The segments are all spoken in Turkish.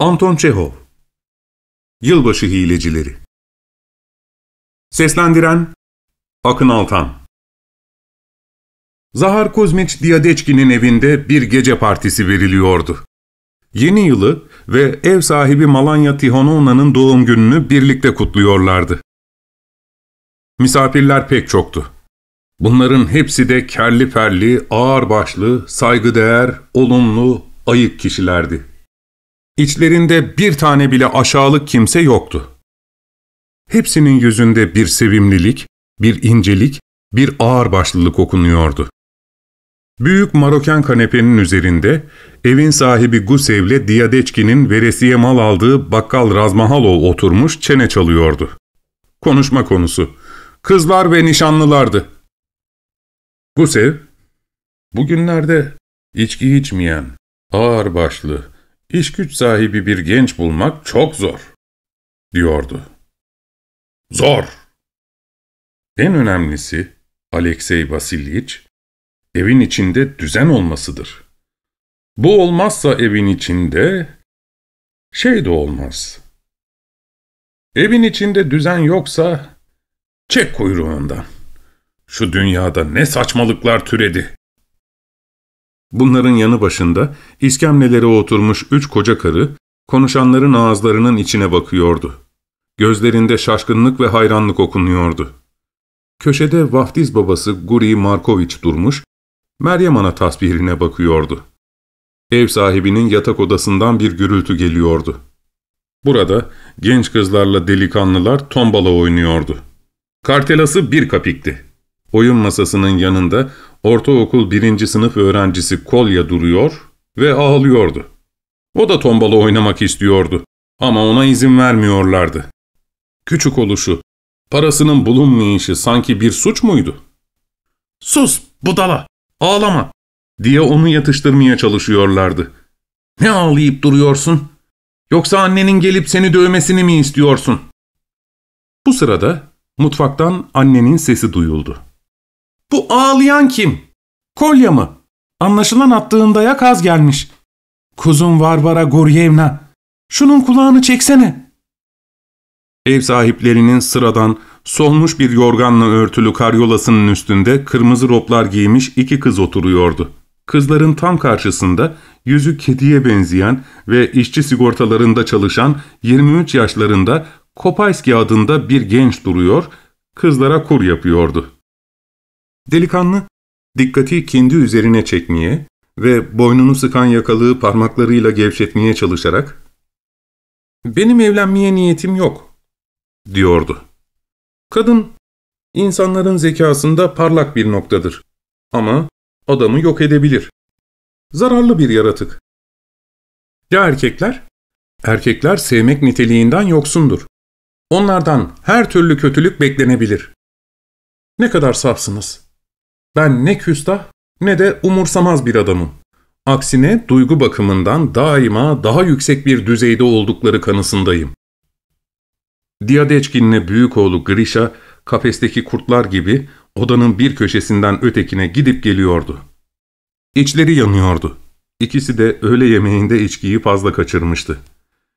Anton Çehov Yılbaşı Hilecileri Seslendiren Akın Altan Zahar Kuzmiç Diyadeçki'nin evinde bir gece partisi veriliyordu. Yeni yılı ve ev sahibi Malanya Tihonovna'nın doğum gününü birlikte kutluyorlardı. Misafirler pek çoktu. Bunların hepsi de kerli ferli, ağır başlı, saygıdeğer, olumlu, ayık kişilerdi. İçlerinde bir tane bile aşağılık kimse yoktu. Hepsinin yüzünde bir sevimlilik, bir incelik, bir ağırbaşlılık okunuyordu. Büyük Maroken kanepenin üzerinde evin sahibi Gusev'le Diyadeçki'nin veresiye mal aldığı bakkal Razmahalov oturmuş çene çalıyordu. Konuşma konusu. Kızlar ve nişanlılardı. Gusev, bugünlerde içki içmeyen, ağırbaşlı, İş güç sahibi bir genç bulmak çok zor, diyordu. Zor! En önemlisi Alexey Vasiliç, evin içinde düzen olmasıdır. Bu olmazsa evin içinde şey de olmaz. Evin içinde düzen yoksa çek kuyruğundan. Şu dünyada ne saçmalıklar türedi. Bunların yanı başında iskemlelere oturmuş üç koca karı, konuşanların ağızlarının içine bakıyordu. Gözlerinde şaşkınlık ve hayranlık okunuyordu. Köşede vaftiz babası Guri Markoviç durmuş, Meryem Ana tasvirine bakıyordu. Ev sahibinin yatak odasından bir gürültü geliyordu. Burada genç kızlarla delikanlılar tombala oynuyordu. Kartelası bir kapikti. Oyun masasının yanında ortaokul birinci sınıf öğrencisi Kolya duruyor ve ağlıyordu. O da tombala oynamak istiyordu ama ona izin vermiyorlardı. Küçük oluşu, parasının bulunmayışı sanki bir suç muydu? ''Sus budala, ağlama!'' diye onu yatıştırmaya çalışıyorlardı. ''Ne ağlayıp duruyorsun? Yoksa annenin gelip seni dövmesini mi istiyorsun?'' Bu sırada mutfaktan annenin sesi duyuldu. Bu ağlayan kim? Kolya mı? Anlaşılan attığında yak az gelmiş. Kuzum Varvara Goryevna, şunun kulağını çeksene. Ev sahiplerinin sıradan, solmuş bir yorganla örtülü karyolasının üstünde kırmızı roplar giymiş iki kız oturuyordu. Kızların tam karşısında yüzü kediye benzeyen ve işçi sigortalarında çalışan 23 yaşlarında Kopayski adında bir genç duruyor, kızlara kur yapıyordu.'' Delikanlı, dikkati kendi üzerine çekmeye ve boynunu sıkan yakalığı parmaklarıyla gevşetmeye çalışarak ''Benim evlenmeye niyetim yok.'' diyordu. Kadın, insanların zekasında parlak bir noktadır ama adamı yok edebilir. Zararlı bir yaratık. Ya erkekler? Erkekler sevmek niteliğinden yoksundur. Onlardan her türlü kötülük beklenebilir. Ne kadar safsınız.'' Ben ne küstah ne de umursamaz bir adamım. Aksine duygu bakımından daima daha yüksek bir düzeyde oldukları kanısındayım. Diadeçkinle büyük oğlu Grisha, kafesteki kurtlar gibi odanın bir köşesinden ötekine gidip geliyordu. İçleri yanıyordu. İkisi de öğle yemeğinde içkiyi fazla kaçırmıştı.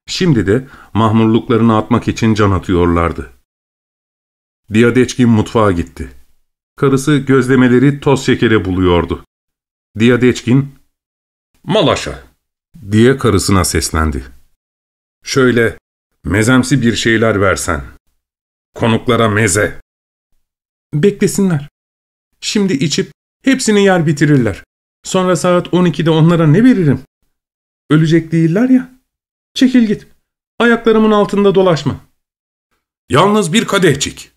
Şimdi de mahmurluklarını atmak için can atıyorlardı. Diadeçkin mutfağa gitti. Karısı gözlemeleri toz şekere buluyordu. Diyadeçkin, ''Malaşa!'' diye karısına seslendi. ''Şöyle mezemsi bir şeyler versen. Konuklara meze.'' ''Beklesinler. Şimdi içip hepsini yer bitirirler. Sonra saat 12'de onlara ne veririm? Ölecek değiller ya. Çekil git. Ayaklarımın altında dolaşma.'' ''Yalnız bir kadeh kadehcik.''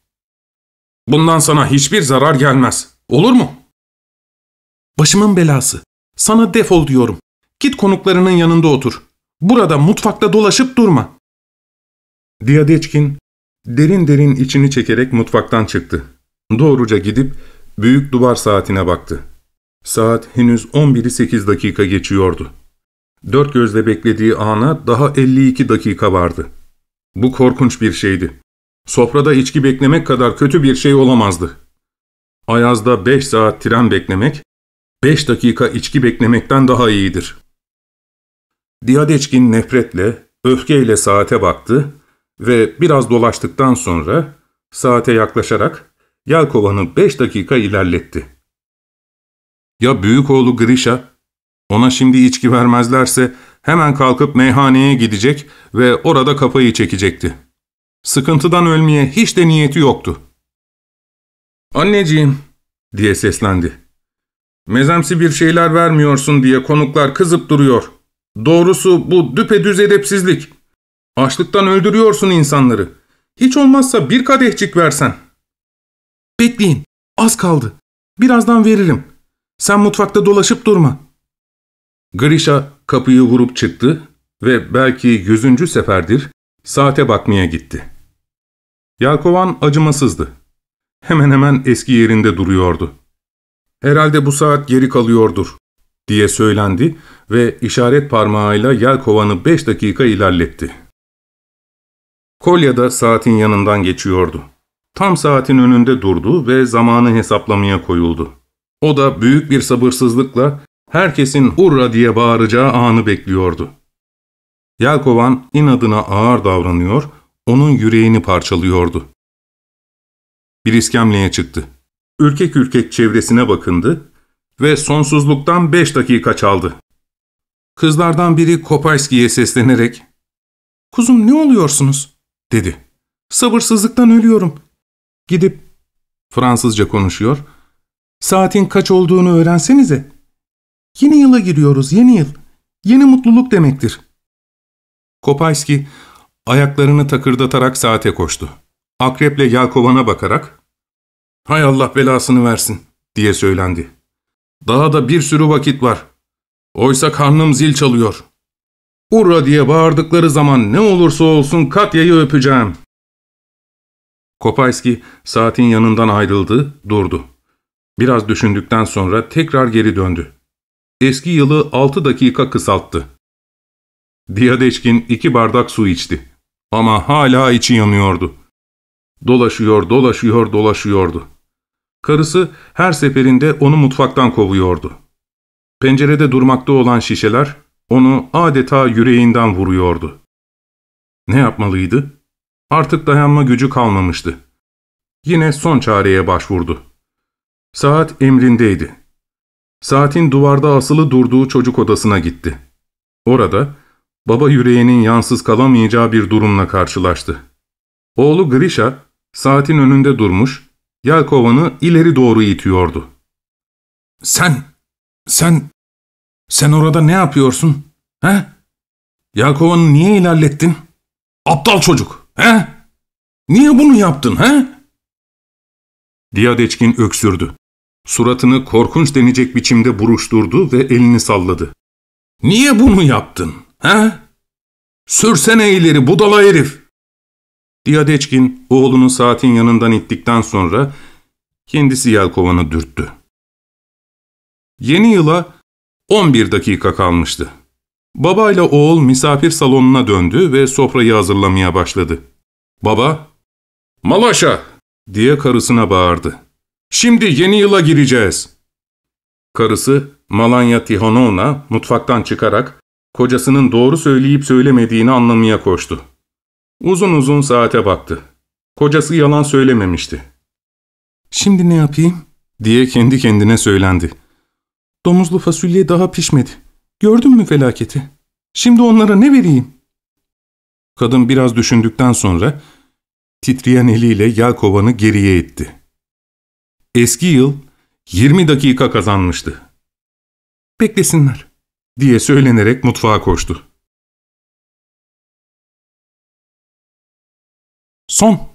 Bundan sana hiçbir zarar gelmez. Olur mu? Başımın belası. Sana defol diyorum. Git konuklarının yanında otur. Burada mutfakta dolaşıp durma. Diyadeçkin derin derin içini çekerek mutfaktan çıktı. Doğruca gidip büyük duvar saatine baktı. Saat henüz 11'i 8 dakika geçiyordu. Dört gözle beklediği ana daha 52 dakika vardı. Bu korkunç bir şeydi. Sofrada içki beklemek kadar kötü bir şey olamazdı. Ayaz'da beş saat tren beklemek, beş dakika içki beklemekten daha iyidir. Diyadeçkin nefretle, öfkeyle saate baktı ve biraz dolaştıktan sonra saate yaklaşarak Yelkovan'ı beş dakika ilerletti. Ya büyük oğlu Grisha, ona şimdi içki vermezlerse hemen kalkıp meyhaneye gidecek ve orada kafayı çekecekti. Sıkıntıdan ölmeye hiç de niyeti yoktu. ''Anneciğim'' diye seslendi. ''Mezemsi bir şeyler vermiyorsun diye konuklar kızıp duruyor. Doğrusu bu düpedüz edepsizlik. Açlıktan öldürüyorsun insanları. Hiç olmazsa bir kadehcik versen.'' ''Bekleyin, az kaldı. Birazdan veririm. Sen mutfakta dolaşıp durma.'' Grisha kapıyı vurup çıktı ve belki yüzüncü seferdir saate bakmaya gitti.'' Yalkovan acımasızdı. Hemen hemen eski yerinde duruyordu. ''Herhalde bu saat geri kalıyordur.'' diye söylendi ve işaret parmağıyla Yalkovan'ı beş dakika ilerletti. Kolya da saatin yanından geçiyordu. Tam saatin önünde durdu ve zamanı hesaplamaya koyuldu. O da büyük bir sabırsızlıkla herkesin hurra diye bağıracağı anı bekliyordu. Yelkovan inadına ağır davranıyor onun yüreğini parçalıyordu. Bir iskemleye çıktı. Ürkek ürkek çevresine bakındı ve sonsuzluktan beş dakika çaldı. Kızlardan biri Kopayski'ye seslenerek ''Kuzum ne oluyorsunuz?'' dedi. ''Sabırsızlıktan ölüyorum.'' Gidip Fransızca konuşuyor. ''Saatin kaç olduğunu öğrensenize. Yeni yıla giriyoruz, yeni yıl. Yeni mutluluk demektir.'' Kopayski Ayaklarını takırdatarak saate koştu. Akreple Yakovan'a bakarak ''Hay Allah belasını versin'' diye söylendi. ''Daha da bir sürü vakit var. Oysa karnım zil çalıyor. Urra diye bağırdıkları zaman ne olursa olsun Katya'yı öpeceğim.'' Kopayski saatin yanından ayrıldı, durdu. Biraz düşündükten sonra tekrar geri döndü. Eski yılı altı dakika kısalttı. Diyadeşkin iki bardak su içti. Ama hala içi yanıyordu. Dolaşıyor, dolaşıyor, dolaşıyordu. Karısı her seferinde onu mutfaktan kovuyordu. Pencerede durmakta olan şişeler onu adeta yüreğinden vuruyordu. Ne yapmalıydı? Artık dayanma gücü kalmamıştı. Yine son çareye başvurdu. Saat emrindeydi. Saatin duvarda asılı durduğu çocuk odasına gitti. Orada baba yüreğinin yansız kalamayacağı bir durumla karşılaştı. Oğlu Grisha, saatin önünde durmuş, yelkovanı ileri doğru itiyordu. ''Sen, sen, sen orada ne yapıyorsun, he? Yelkovanı niye ilerlettin? Aptal çocuk, he? Niye bunu yaptın, he?'' Diyadeçkin öksürdü. Suratını korkunç denecek biçimde buruşturdu ve elini salladı. ''Niye bunu yaptın?'' He? Sürsene ileri budala herif. Diyadeçkin oğlunu saatin yanından ittikten sonra kendisi yelkovanı dürttü. Yeni yıla 11 dakika kalmıştı. Babayla oğul misafir salonuna döndü ve sofrayı hazırlamaya başladı. Baba, ''Malaşa!'' diye karısına bağırdı. ''Şimdi yeni yıla gireceğiz.'' Karısı Malanya Tihonovna mutfaktan çıkarak kocasının doğru söyleyip söylemediğini anlamaya koştu. Uzun uzun saate baktı. Kocası yalan söylememişti. ''Şimdi ne yapayım?'' diye kendi kendine söylendi. ''Domuzlu fasulye daha pişmedi. Gördün mü felaketi? Şimdi onlara ne vereyim?'' Kadın biraz düşündükten sonra titreyen eliyle yel kovanı geriye itti. Eski yıl 20 dakika kazanmıştı. Beklesinler diye söylenerek mutfağa koştu. Son